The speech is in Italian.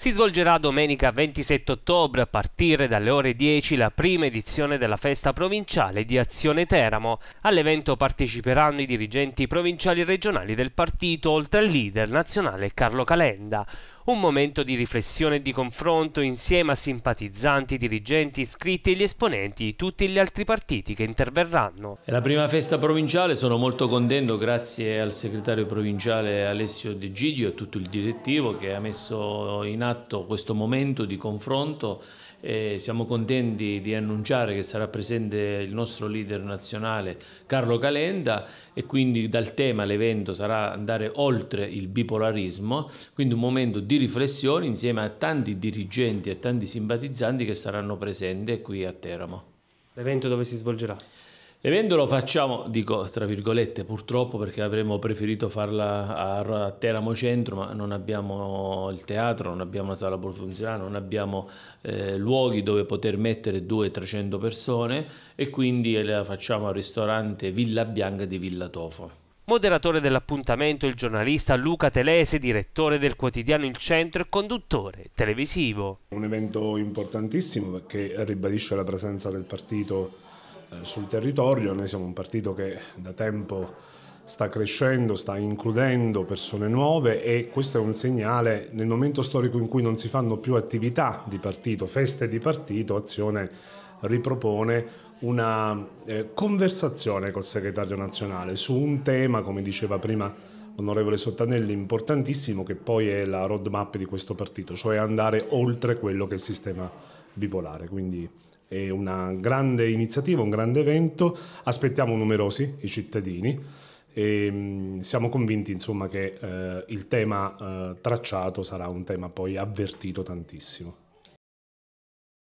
Si svolgerà domenica 27 ottobre a partire dalle ore 10 la prima edizione della festa provinciale di Azione Teramo. All'evento parteciperanno i dirigenti provinciali e regionali del partito, oltre al leader nazionale Carlo Calenda. Un momento di riflessione e di confronto insieme a simpatizzanti, dirigenti, iscritti e gli esponenti di tutti gli altri partiti che interverranno. È la prima festa provinciale, sono molto contento grazie al segretario provinciale Alessio De Giglio e a tutto il direttivo che ha messo in atto questo momento di confronto e siamo contenti di annunciare che sarà presente il nostro leader nazionale Carlo Calenda e quindi dal tema l'evento sarà andare oltre il bipolarismo, quindi un momento di di riflessioni insieme a tanti dirigenti e tanti simpatizzanti che saranno presenti qui a Teramo. L'evento dove si svolgerà? L'evento lo facciamo, dico tra virgolette purtroppo perché avremmo preferito farla a Teramo Centro ma non abbiamo il teatro, non abbiamo la sala per funzionare, non abbiamo eh, luoghi dove poter mettere 200-300 persone e quindi la facciamo al ristorante Villa Bianca di Villa Tofo. Moderatore dell'appuntamento il giornalista Luca Telese, direttore del quotidiano Il Centro e conduttore televisivo. Un evento importantissimo perché ribadisce la presenza del partito eh, sul territorio, noi siamo un partito che da tempo sta crescendo, sta includendo persone nuove e questo è un segnale nel momento storico in cui non si fanno più attività di partito, feste di partito, azione ripropone una eh, conversazione col segretario nazionale su un tema, come diceva prima l'onorevole Sottanelli, importantissimo che poi è la roadmap di questo partito, cioè andare oltre quello che è il sistema bipolare. Quindi è una grande iniziativa, un grande evento, aspettiamo numerosi i cittadini. E ehm, siamo convinti insomma, che eh, il tema eh, tracciato sarà un tema poi avvertito tantissimo.